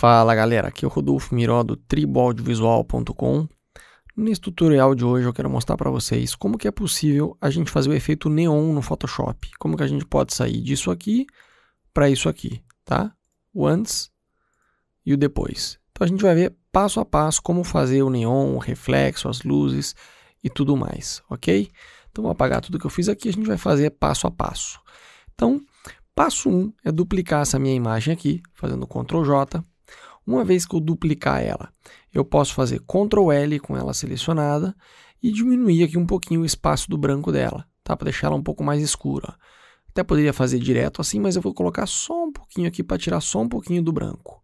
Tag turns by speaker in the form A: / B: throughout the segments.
A: Fala galera, aqui é o Rodolfo Miró do triboaudiovisual.com. Nesse tutorial de hoje eu quero mostrar para vocês como que é possível a gente fazer o efeito neon no Photoshop. Como que a gente pode sair disso aqui para isso aqui, tá? O antes e o depois. Então a gente vai ver passo a passo como fazer o neon, o reflexo, as luzes e tudo mais, ok? Então vou apagar tudo que eu fiz aqui a gente vai fazer passo a passo. Então, passo 1 um é duplicar essa minha imagem aqui, fazendo Ctrl J uma vez que eu duplicar ela, eu posso fazer Ctrl L com ela selecionada e diminuir aqui um pouquinho o espaço do branco dela, tá? Para deixar ela um pouco mais escura. Até poderia fazer direto assim, mas eu vou colocar só um pouquinho aqui para tirar só um pouquinho do branco.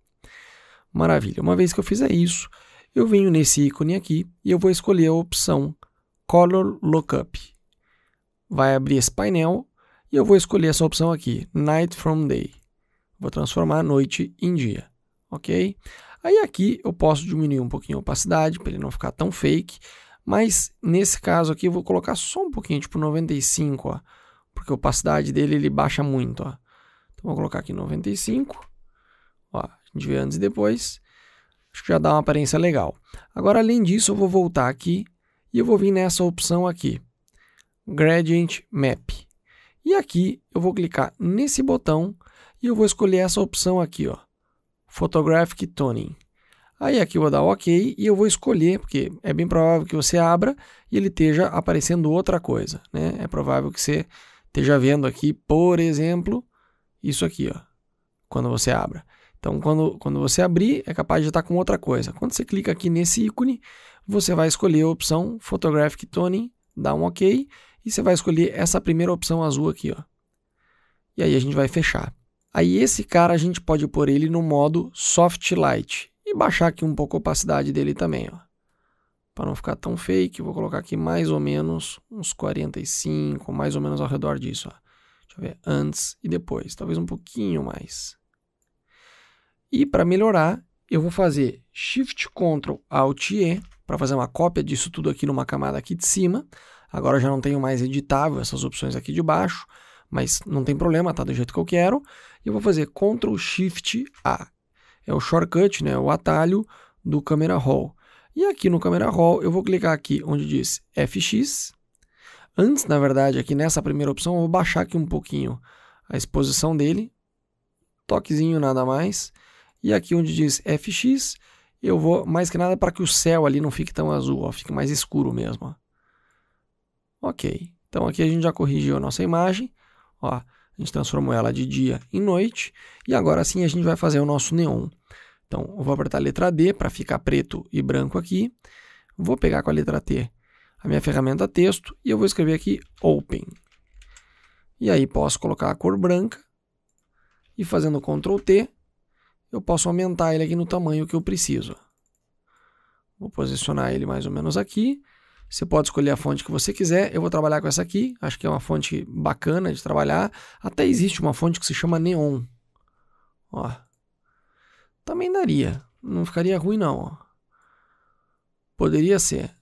A: Maravilha. Uma vez que eu fizer isso, eu venho nesse ícone aqui e eu vou escolher a opção Color Lookup. Vai abrir esse painel e eu vou escolher essa opção aqui, Night from Day. Vou transformar a noite em dia ok? Aí aqui eu posso diminuir um pouquinho a opacidade para ele não ficar tão fake, mas nesse caso aqui eu vou colocar só um pouquinho, tipo 95, ó, porque a opacidade dele ele baixa muito, ó. Então vou colocar aqui 95, ó, a gente vê antes e depois. Acho que já dá uma aparência legal. Agora além disso eu vou voltar aqui e eu vou vir nessa opção aqui, Gradient Map. E aqui eu vou clicar nesse botão e eu vou escolher essa opção aqui, ó. Photographic Toning. Aí aqui eu vou dar OK e eu vou escolher, porque é bem provável que você abra e ele esteja aparecendo outra coisa. Né? É provável que você esteja vendo aqui, por exemplo, isso aqui, ó, quando você abra. Então, quando, quando você abrir, é capaz de estar com outra coisa. Quando você clica aqui nesse ícone, você vai escolher a opção Photographic Toning, dá um OK, e você vai escolher essa primeira opção azul aqui. Ó. E aí a gente vai fechar. Aí esse cara a gente pode pôr ele no modo soft light e baixar aqui um pouco a opacidade dele também, ó. Para não ficar tão fake, vou colocar aqui mais ou menos uns 45, mais ou menos ao redor disso, ó. Deixa eu ver, antes e depois, talvez um pouquinho mais. E para melhorar, eu vou fazer Shift Ctrl Alt E para fazer uma cópia disso tudo aqui numa camada aqui de cima. Agora eu já não tenho mais editável essas opções aqui de baixo, mas não tem problema, tá do jeito que eu quero e eu vou fazer Ctrl Shift A. É o shortcut, né, o atalho do Camera Raw. E aqui no Camera Raw eu vou clicar aqui onde diz FX. Antes, na verdade, aqui nessa primeira opção, eu vou baixar aqui um pouquinho a exposição dele. Toquezinho, nada mais. E aqui onde diz FX, eu vou mais que nada para que o céu ali não fique tão azul, ó, fique mais escuro mesmo. Ó. Ok, então aqui a gente já corrigiu a nossa imagem. Ó, a gente transformou ela de dia em noite, e agora sim a gente vai fazer o nosso neon. Então, eu vou apertar a letra D para ficar preto e branco aqui. Vou pegar com a letra T a minha ferramenta texto e eu vou escrever aqui Open. E aí posso colocar a cor branca e fazendo Ctrl T, eu posso aumentar ele aqui no tamanho que eu preciso. Vou posicionar ele mais ou menos aqui você pode escolher a fonte que você quiser. Eu vou trabalhar com essa aqui. Acho que é uma fonte bacana de trabalhar. Até existe uma fonte que se chama Neon. Ó. Também daria. Não ficaria ruim, não. Ó. Poderia ser.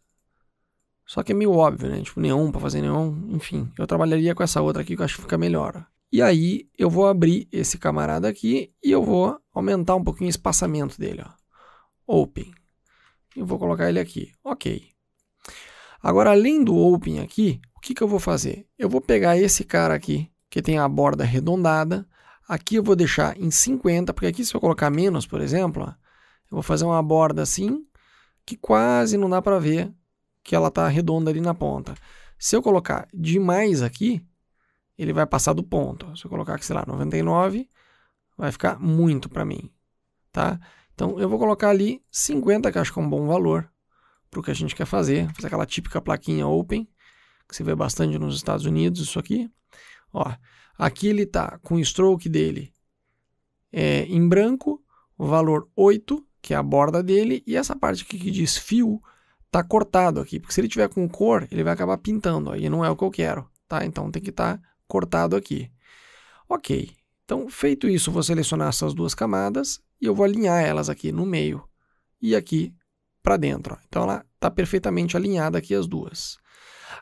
A: Só que é meio óbvio, né? Tipo, neon para fazer neon. Enfim, eu trabalharia com essa outra aqui que eu acho que fica melhor. E aí, eu vou abrir esse camarada aqui e eu vou aumentar um pouquinho o espaçamento dele. Ó. Open. E vou colocar ele aqui. Ok. Agora, além do open aqui, o que, que eu vou fazer? Eu vou pegar esse cara aqui, que tem a borda arredondada. Aqui eu vou deixar em 50, porque aqui se eu colocar menos, por exemplo, eu vou fazer uma borda assim, que quase não dá para ver que ela está redonda ali na ponta. Se eu colocar demais aqui, ele vai passar do ponto. Se eu colocar aqui, sei lá, 99, vai ficar muito para mim, tá? Então, eu vou colocar ali 50, que acho que é um bom valor para o que a gente quer fazer. Fazer aquela típica plaquinha open, que você vê bastante nos Estados Unidos, isso aqui. Ó, aqui ele está com o stroke dele é, em branco, o valor 8, que é a borda dele, e essa parte aqui que diz fio está cortado aqui, porque se ele tiver com cor, ele vai acabar pintando, aí não é o que eu quero, tá? Então tem que estar tá cortado aqui. Ok, então feito isso, vou selecionar essas duas camadas e eu vou alinhar elas aqui no meio e aqui para dentro. Ó. Então ela está perfeitamente alinhada aqui as duas.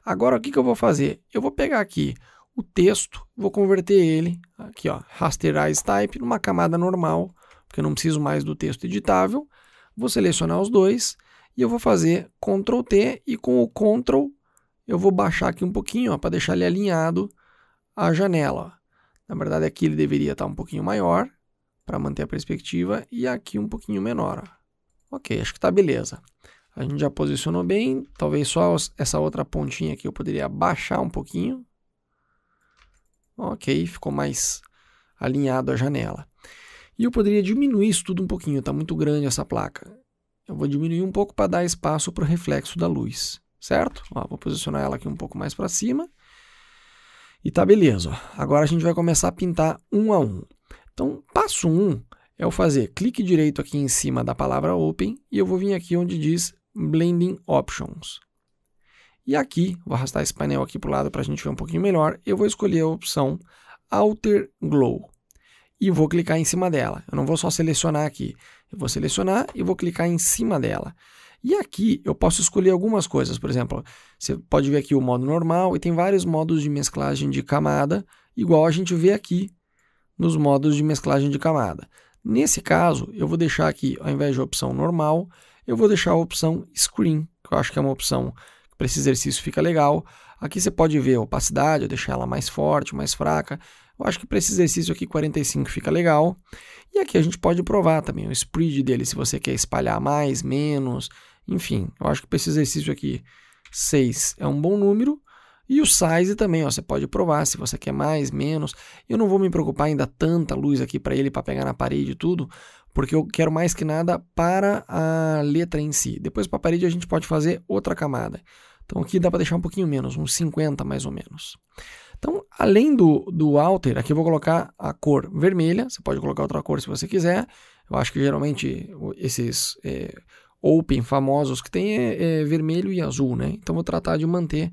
A: Agora o que, que eu vou fazer? Eu vou pegar aqui o texto, vou converter ele aqui, ó, rasterize type numa camada normal, porque eu não preciso mais do texto editável. Vou selecionar os dois e eu vou fazer Ctrl T e com o Ctrl eu vou baixar aqui um pouquinho, para deixar ele alinhado à janela. Ó. Na verdade aqui ele deveria estar tá um pouquinho maior para manter a perspectiva e aqui um pouquinho menor. Ó. Ok, acho que tá beleza. A gente já posicionou bem, talvez só essa outra pontinha aqui eu poderia abaixar um pouquinho. Ok, ficou mais alinhado a janela. E eu poderia diminuir isso tudo um pouquinho, está muito grande essa placa. Eu vou diminuir um pouco para dar espaço para o reflexo da luz, certo? Ó, vou posicionar ela aqui um pouco mais para cima. E tá beleza. Ó. Agora a gente vai começar a pintar um a um. Então, passo um é o fazer clique direito aqui em cima da palavra Open e eu vou vir aqui onde diz Blending Options. E aqui, vou arrastar esse painel aqui para o lado para a gente ver um pouquinho melhor, eu vou escolher a opção Alter Glow e vou clicar em cima dela. Eu não vou só selecionar aqui, eu vou selecionar e vou clicar em cima dela. E aqui eu posso escolher algumas coisas, por exemplo, você pode ver aqui o modo normal e tem vários modos de mesclagem de camada, igual a gente vê aqui nos modos de mesclagem de camada. Nesse caso, eu vou deixar aqui, ao invés de opção normal, eu vou deixar a opção Screen, que eu acho que é uma opção que para esse exercício fica legal. Aqui você pode ver a opacidade, eu deixar ela mais forte, mais fraca. Eu acho que para esse exercício aqui 45 fica legal. E aqui a gente pode provar também o spread dele, se você quer espalhar mais, menos, enfim. Eu acho que para esse exercício aqui 6 é um bom número. E o size também, ó, você pode provar se você quer mais, menos. Eu não vou me preocupar ainda tanta luz aqui para ele, para pegar na parede e tudo, porque eu quero mais que nada para a letra em si. Depois para a parede a gente pode fazer outra camada. Então aqui dá para deixar um pouquinho menos, uns 50 mais ou menos. Então, além do, do alter, aqui eu vou colocar a cor vermelha, você pode colocar outra cor se você quiser. Eu acho que geralmente esses é, open famosos que tem é, é vermelho e azul, né? Então vou tratar de manter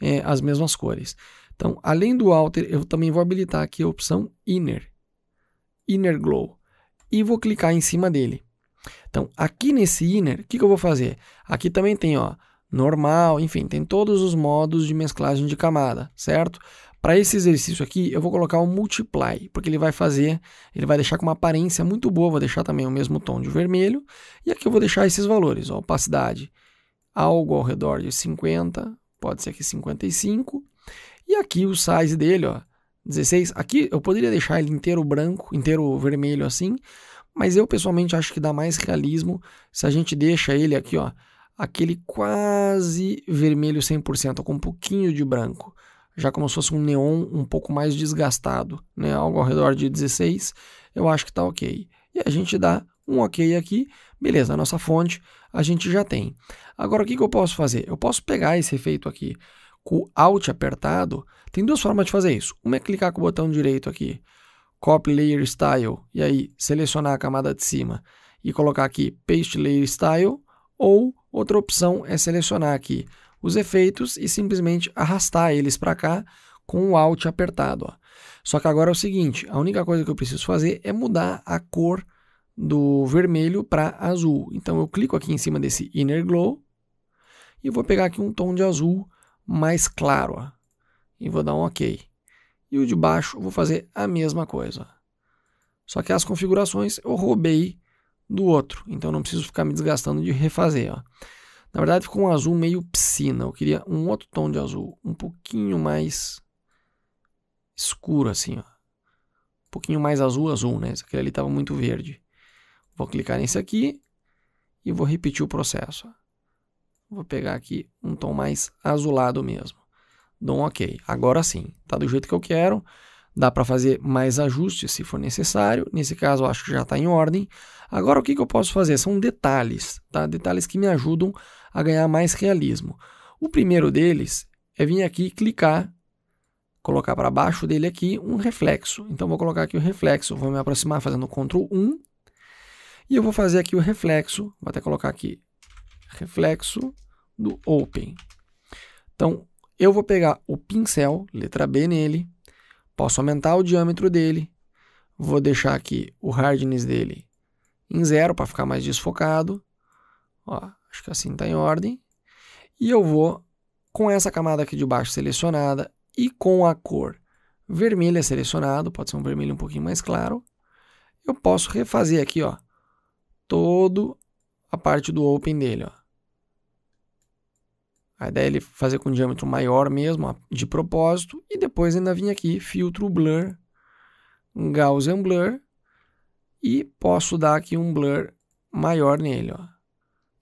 A: é, as mesmas cores. Então, além do Alter, eu também vou habilitar aqui a opção Inner, Inner Glow, e vou clicar em cima dele. Então, aqui nesse Inner, o que, que eu vou fazer? Aqui também tem, ó, normal, enfim, tem todos os modos de mesclagem de camada, certo? Para esse exercício aqui, eu vou colocar o multiply, porque ele vai fazer, ele vai deixar com uma aparência muito boa, vou deixar também o mesmo tom de vermelho, e aqui eu vou deixar esses valores, ó, opacidade, algo ao redor de 50, pode ser aqui 55. E aqui o size dele, ó, 16. Aqui eu poderia deixar ele inteiro branco, inteiro vermelho assim, mas eu pessoalmente acho que dá mais realismo se a gente deixa ele aqui, ó, aquele quase vermelho 100%, com um pouquinho de branco, já como se fosse um neon um pouco mais desgastado, né, algo ao redor de 16, eu acho que tá ok. E a gente dá um ok aqui, beleza, a nossa fonte a gente já tem. Agora, o que, que eu posso fazer? Eu posso pegar esse efeito aqui com o Alt apertado. Tem duas formas de fazer isso. Uma é clicar com o botão direito aqui, Copy Layer Style, e aí selecionar a camada de cima e colocar aqui Paste Layer Style, ou outra opção é selecionar aqui os efeitos e simplesmente arrastar eles para cá com o Alt apertado. Ó. Só que agora é o seguinte, a única coisa que eu preciso fazer é mudar a cor do vermelho para azul. Então eu clico aqui em cima desse Inner Glow, e vou pegar aqui um tom de azul mais claro. Ó, e vou dar um OK. E o de baixo vou fazer a mesma coisa. Só que as configurações eu roubei do outro. Então não preciso ficar me desgastando de refazer. Ó. Na verdade ficou um azul meio piscina. Eu queria um outro tom de azul. Um pouquinho mais escuro assim. Ó. Um pouquinho mais azul azul. Né? Esse aquele ali estava muito verde. Vou clicar nesse aqui e vou repetir o processo. Vou pegar aqui um tom mais azulado mesmo. Dou um OK. Agora sim, tá do jeito que eu quero. Dá para fazer mais ajustes se for necessário. Nesse caso, acho que já está em ordem. Agora, o que, que eu posso fazer? São detalhes, tá? Detalhes que me ajudam a ganhar mais realismo. O primeiro deles é vir aqui e clicar, colocar para baixo dele aqui um reflexo. Então, vou colocar aqui o reflexo. Vou me aproximar fazendo Ctrl 1. E eu vou fazer aqui o reflexo. Vou até colocar aqui reflexo do open. Então, eu vou pegar o pincel, letra B nele, posso aumentar o diâmetro dele, vou deixar aqui o hardness dele em zero para ficar mais desfocado. Ó, acho que assim está em ordem. E eu vou, com essa camada aqui de baixo selecionada e com a cor vermelha selecionado, pode ser um vermelho um pouquinho mais claro, eu posso refazer aqui, ó, todo a parte do open dele, ó. A ideia é ele fazer com um diâmetro maior mesmo, de propósito, e depois ainda vim aqui, filtro blur, Gaussian blur, e posso dar aqui um blur maior nele, ó.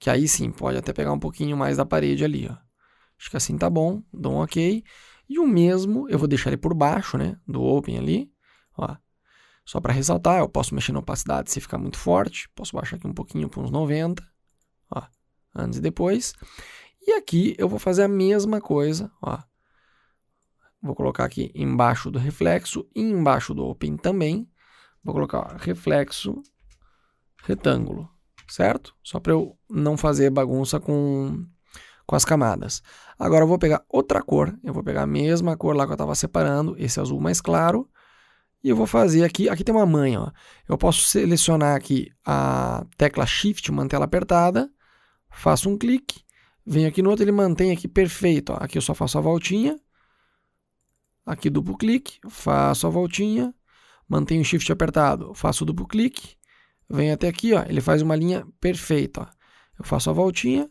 A: Que aí sim, pode até pegar um pouquinho mais da parede ali, ó. Acho que assim tá bom, dou um ok. E o mesmo, eu vou deixar ele por baixo, né, do open ali, ó. Só para ressaltar, eu posso mexer na opacidade se ficar muito forte, posso baixar aqui um pouquinho para uns 90, ó, antes e depois. E aqui eu vou fazer a mesma coisa, ó. Vou colocar aqui embaixo do reflexo e embaixo do open também. Vou colocar ó, reflexo, retângulo, certo? Só para eu não fazer bagunça com, com as camadas. Agora eu vou pegar outra cor, eu vou pegar a mesma cor lá que eu estava separando, esse azul mais claro, e eu vou fazer aqui, aqui tem uma manha, ó. eu posso selecionar aqui a tecla Shift, manter ela apertada, faço um clique, Venho aqui no outro, ele mantém aqui perfeito. Ó. Aqui eu só faço a voltinha. Aqui duplo clique, faço a voltinha, mantenho o shift apertado, faço duplo clique, venho até aqui, ó, ele faz uma linha perfeita. Ó. Eu faço a voltinha,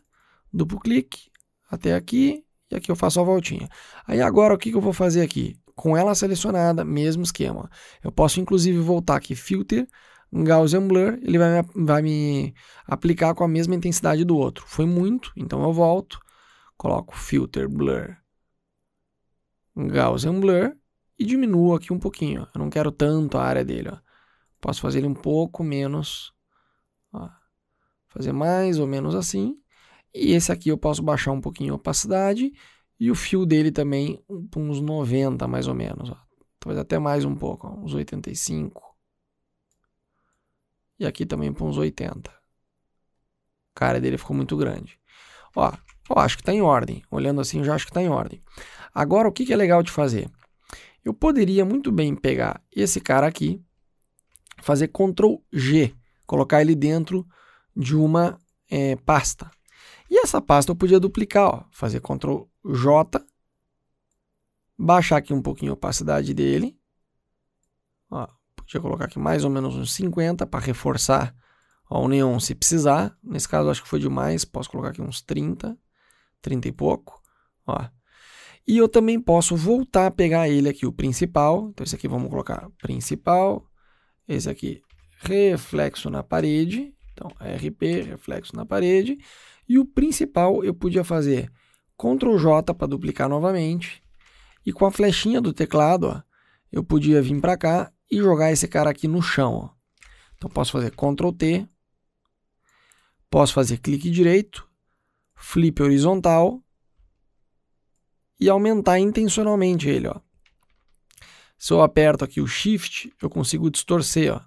A: duplo clique, até aqui, e aqui eu faço a voltinha. Aí agora o que, que eu vou fazer aqui? Com ela selecionada, mesmo esquema. Eu posso inclusive voltar aqui, filter, Gaussian Blur, ele vai me, vai me aplicar com a mesma intensidade do outro. Foi muito, então eu volto, coloco Filter Blur, Gaussian Blur e diminuo aqui um pouquinho. Eu não quero tanto a área dele. Ó. Posso fazer ele um pouco menos. Ó. Fazer mais ou menos assim. E esse aqui eu posso baixar um pouquinho a opacidade e o fio dele também uns 90 mais ou menos. Ó. Talvez até mais um pouco, ó, uns 85. E aqui também para uns 80. A cara dele ficou muito grande. Ó, ó acho que está em ordem. Olhando assim, já acho que está em ordem. Agora, o que, que é legal de fazer? Eu poderia muito bem pegar esse cara aqui, fazer Ctrl G, colocar ele dentro de uma é, pasta. E essa pasta eu podia duplicar, ó, fazer Ctrl J, baixar aqui um pouquinho a opacidade dele, Deixa eu colocar aqui mais ou menos uns 50 para reforçar a união se precisar. Nesse caso acho que foi demais, posso colocar aqui uns 30, 30 e pouco. Ó. E eu também posso voltar a pegar ele aqui, o principal. Então esse aqui vamos colocar principal, esse aqui reflexo na parede. Então RP, reflexo na parede. E o principal eu podia fazer Ctrl J para duplicar novamente. E com a flechinha do teclado, ó, eu podia vir para cá e jogar esse cara aqui no chão. Ó. Então posso fazer Ctrl T, posso fazer clique direito, flip horizontal e aumentar intencionalmente ele. Ó. Se eu aperto aqui o Shift, eu consigo distorcer. Ó.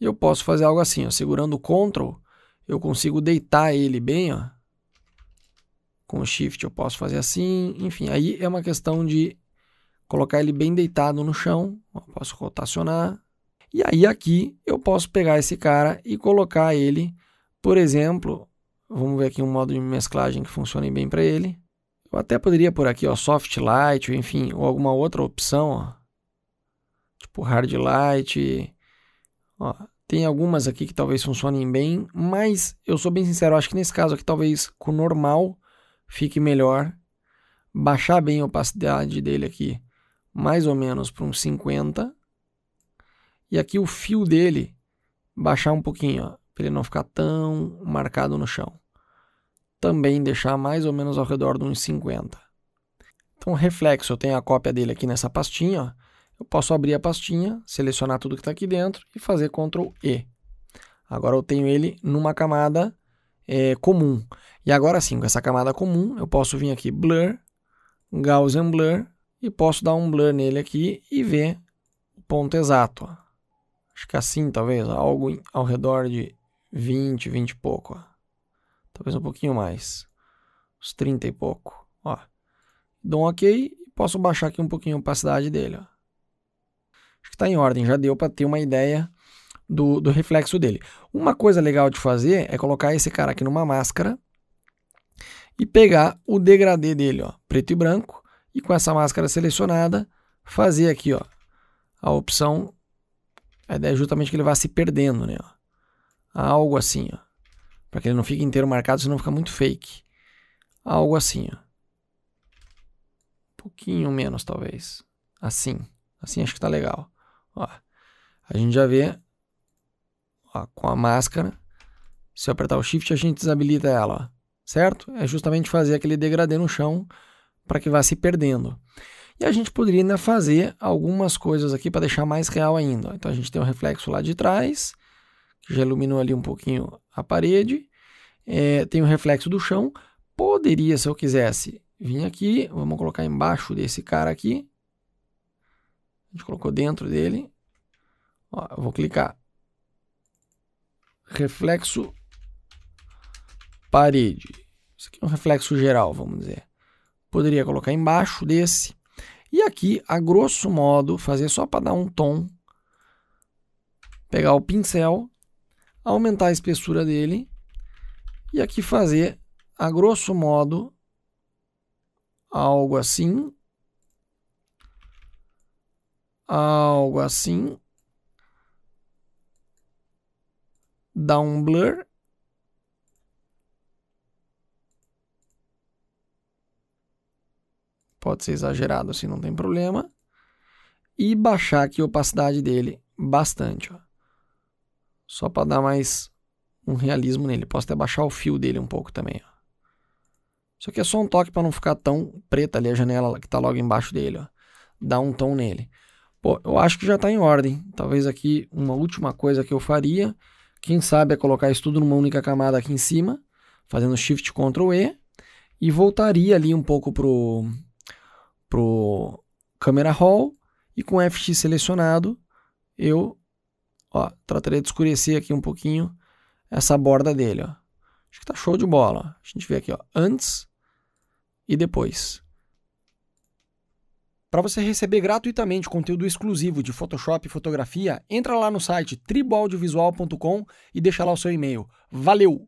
A: E eu posso fazer algo assim, ó, segurando o Ctrl, eu consigo deitar ele bem, ó. Com o Shift eu posso fazer assim, enfim, aí é uma questão de colocar ele bem deitado no chão, posso rotacionar. E aí aqui eu posso pegar esse cara e colocar ele, por exemplo, vamos ver aqui um modo de mesclagem que funcione bem para ele. Eu até poderia por aqui, ó, soft light, ou enfim, ou alguma outra opção, ó. Tipo hard light. Ó, tem algumas aqui que talvez funcionem bem, mas eu sou bem sincero, acho que nesse caso aqui talvez com normal fique melhor. Baixar bem a opacidade dele aqui mais ou menos para uns 50. E aqui o fio dele baixar um pouquinho, para ele não ficar tão marcado no chão. Também deixar mais ou menos ao redor de uns 50. Então, reflexo, eu tenho a cópia dele aqui nessa pastinha. Ó. Eu posso abrir a pastinha, selecionar tudo que está aqui dentro e fazer Ctrl E. Agora eu tenho ele numa camada é, comum. E agora sim, com essa camada comum, eu posso vir aqui Blur, Gaussian Blur, e posso dar um blur nele aqui e ver o ponto exato. Ó. Acho que é assim, talvez, algo em, ao redor de 20, 20 e pouco. Ó. Talvez um pouquinho mais, uns 30 e pouco. Ó. Dou um OK e posso baixar aqui um pouquinho a opacidade dele. Ó. Acho que está em ordem, já deu para ter uma ideia do, do reflexo dele. Uma coisa legal de fazer é colocar esse cara aqui numa máscara e pegar o degradê dele, ó, preto e branco, e com essa máscara selecionada, fazer aqui, ó, a opção, a ideia é né, justamente que ele vá se perdendo, né, ó, algo assim, ó, para que ele não fique inteiro marcado, senão fica muito fake, algo assim, ó, um pouquinho menos talvez, assim, assim acho que tá legal, ó, a gente já vê, ó, com a máscara, se eu apertar o Shift a gente desabilita ela, ó, certo? É justamente fazer aquele degradê no chão para que vá se perdendo. E a gente poderia ainda fazer algumas coisas aqui para deixar mais real ainda. Então a gente tem o um reflexo lá de trás, que já iluminou ali um pouquinho a parede. É, tem o um reflexo do chão. Poderia, se eu quisesse, vir aqui. Vamos colocar embaixo desse cara aqui. A gente colocou dentro dele. Ó, eu vou clicar. Reflexo parede. Isso aqui é um reflexo geral, vamos dizer poderia colocar embaixo desse. E aqui, a grosso modo, fazer só para dar um tom, pegar o pincel, aumentar a espessura dele e aqui fazer, a grosso modo, algo assim, algo assim, dar um blur pode ser exagerado assim, não tem problema. E baixar aqui a opacidade dele bastante, ó. Só para dar mais um realismo nele. Posso até baixar o fio dele um pouco também, ó. Isso aqui é só um toque para não ficar tão preta ali a janela que está logo embaixo dele, ó. Dá um tom nele. Pô, eu acho que já está em ordem. Talvez aqui uma última coisa que eu faria, quem sabe é colocar isso tudo numa única camada aqui em cima, fazendo Shift Ctrl E, e voltaria ali um pouco pro pro Camera Raw e com FX selecionado, eu ó, trataria de escurecer aqui um pouquinho essa borda dele. Ó. Acho que tá show de bola. A gente vê aqui ó, antes e depois. Para você receber gratuitamente conteúdo exclusivo de Photoshop e fotografia, entra lá no site tribaudiovisual.com e deixa lá o seu e-mail. Valeu!